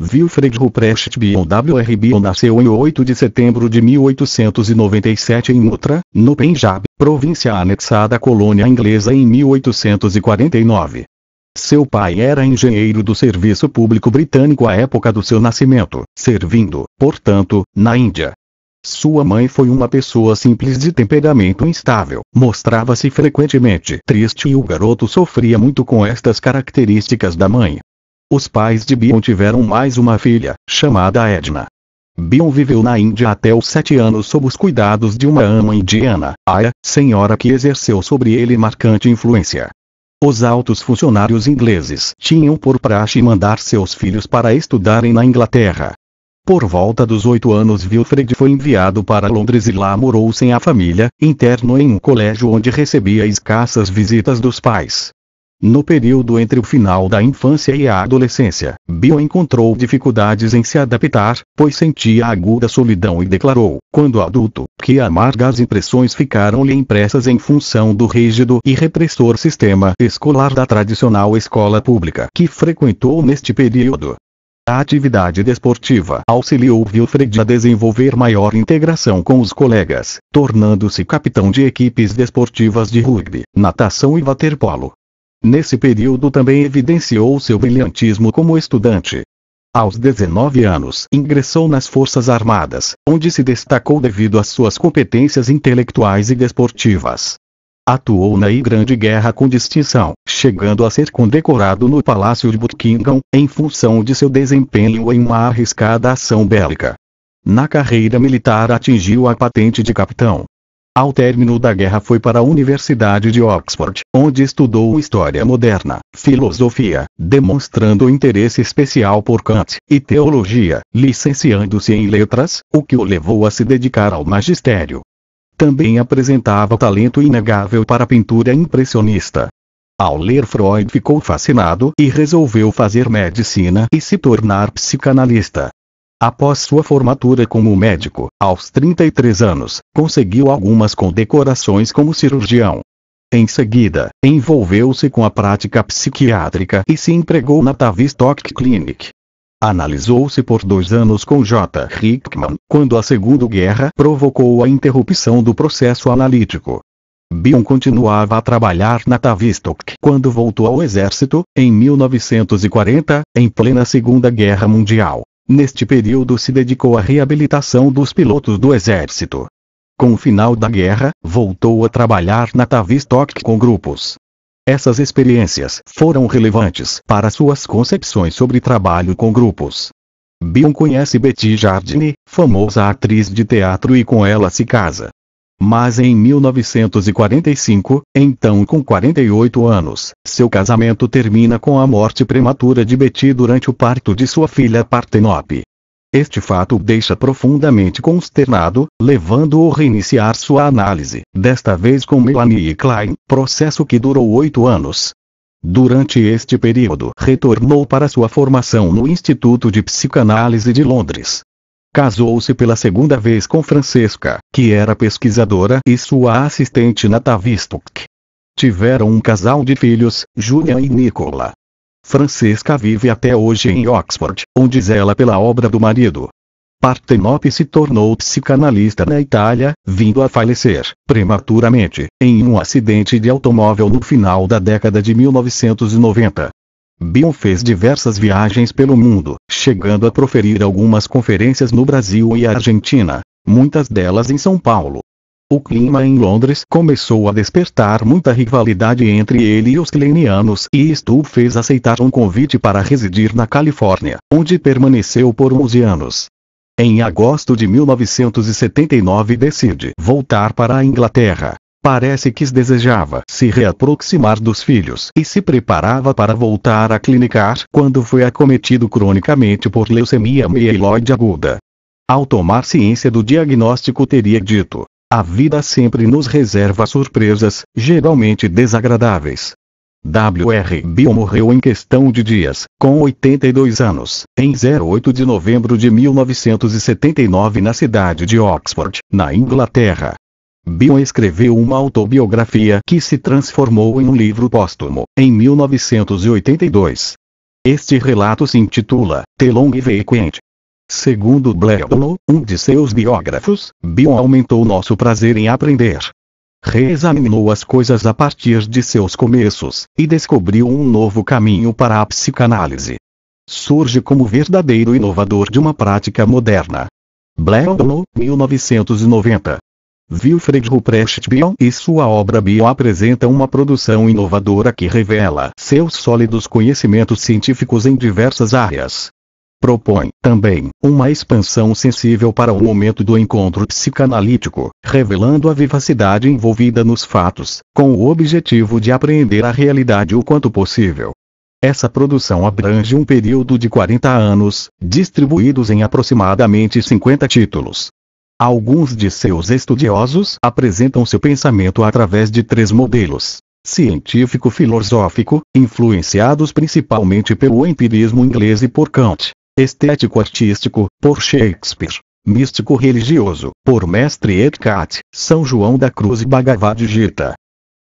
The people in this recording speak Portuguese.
Wilfred Ruprecht Bion Bion nasceu em 8 de setembro de 1897 em Utra, no Punjab, província anexada à colônia inglesa em 1849. Seu pai era engenheiro do serviço público britânico à época do seu nascimento, servindo, portanto, na Índia. Sua mãe foi uma pessoa simples de temperamento instável, mostrava-se frequentemente triste e o garoto sofria muito com estas características da mãe. Os pais de Bion tiveram mais uma filha, chamada Edna. Bion viveu na Índia até os sete anos sob os cuidados de uma ama indiana, Aya, senhora que exerceu sobre ele marcante influência. Os altos funcionários ingleses tinham por praxe mandar seus filhos para estudarem na Inglaterra. Por volta dos oito anos Wilfred foi enviado para Londres e lá morou sem a família, interno em um colégio onde recebia escassas visitas dos pais. No período entre o final da infância e a adolescência, Bill encontrou dificuldades em se adaptar, pois sentia aguda solidão e declarou, quando adulto, que amargas impressões ficaram-lhe impressas em função do rígido e repressor sistema escolar da tradicional escola pública que frequentou neste período. A atividade desportiva auxiliou Wilfred a desenvolver maior integração com os colegas, tornando-se capitão de equipes desportivas de rugby, natação e waterpolo, Nesse período também evidenciou seu brilhantismo como estudante. Aos 19 anos, ingressou nas Forças Armadas, onde se destacou devido às suas competências intelectuais e desportivas. Atuou na I Grande Guerra com distinção, chegando a ser condecorado no Palácio de Buckingham, em função de seu desempenho em uma arriscada ação bélica. Na carreira militar atingiu a patente de capitão. Ao término da guerra foi para a Universidade de Oxford, onde estudou História Moderna, Filosofia, demonstrando interesse especial por Kant, e Teologia, licenciando-se em Letras, o que o levou a se dedicar ao magistério. Também apresentava talento inegável para a pintura impressionista. Ao ler Freud ficou fascinado e resolveu fazer medicina e se tornar psicanalista. Após sua formatura como médico, aos 33 anos, conseguiu algumas condecorações como cirurgião. Em seguida, envolveu-se com a prática psiquiátrica e se empregou na Tavistock Clinic. Analisou-se por dois anos com J. Hickman, quando a Segunda Guerra provocou a interrupção do processo analítico. Bion continuava a trabalhar na Tavistock quando voltou ao exército, em 1940, em plena Segunda Guerra Mundial. Neste período se dedicou à reabilitação dos pilotos do exército. Com o final da guerra, voltou a trabalhar na Tavistock com grupos. Essas experiências foram relevantes para suas concepções sobre trabalho com grupos. Bion conhece Betty Jardine, famosa atriz de teatro e com ela se casa. Mas em 1945, então com 48 anos, seu casamento termina com a morte prematura de Betty durante o parto de sua filha Partenope. Este fato o deixa profundamente consternado, levando-o a reiniciar sua análise, desta vez com Melanie Klein, processo que durou oito anos. Durante este período, retornou para sua formação no Instituto de Psicanálise de Londres, Casou-se pela segunda vez com Francesca, que era pesquisadora e sua assistente Natavistuk. Tiveram um casal de filhos, Julia e Nicola. Francesca vive até hoje em Oxford, onde zela pela obra do marido. Partenope se tornou psicanalista na Itália, vindo a falecer, prematuramente, em um acidente de automóvel no final da década de 1990. Bill fez diversas viagens pelo mundo, chegando a proferir algumas conferências no Brasil e Argentina, muitas delas em São Paulo. O clima em Londres começou a despertar muita rivalidade entre ele e os kleinianos e Stu fez aceitar um convite para residir na Califórnia, onde permaneceu por 11 anos. Em agosto de 1979 decide voltar para a Inglaterra, Parece que desejava se reaproximar dos filhos e se preparava para voltar a clinicar quando foi acometido cronicamente por leucemia mieloide aguda. Ao tomar ciência do diagnóstico teria dito, a vida sempre nos reserva surpresas, geralmente desagradáveis. W.R. Bill morreu em questão de dias, com 82 anos, em 08 de novembro de 1979 na cidade de Oxford, na Inglaterra. Bion escreveu uma autobiografia que se transformou em um livro póstumo, em 1982. Este relato se intitula The Long Vacancy. Segundo Bleblo, um de seus biógrafos, Bion aumentou nosso prazer em aprender. Reexaminou as coisas a partir de seus começos, e descobriu um novo caminho para a psicanálise. Surge como verdadeiro inovador de uma prática moderna. Bleblo, 1990. Wilfred Ruprecht Bion e sua obra Bion apresenta uma produção inovadora que revela seus sólidos conhecimentos científicos em diversas áreas. Propõe, também, uma expansão sensível para o momento do encontro psicanalítico, revelando a vivacidade envolvida nos fatos, com o objetivo de apreender a realidade o quanto possível. Essa produção abrange um período de 40 anos, distribuídos em aproximadamente 50 títulos, Alguns de seus estudiosos apresentam seu pensamento através de três modelos: científico-filosófico, influenciados principalmente pelo empirismo inglês e por Kant, estético-artístico, por Shakespeare, místico-religioso, por Mestre Eckhart, São João da Cruz e Bhagavad Gita,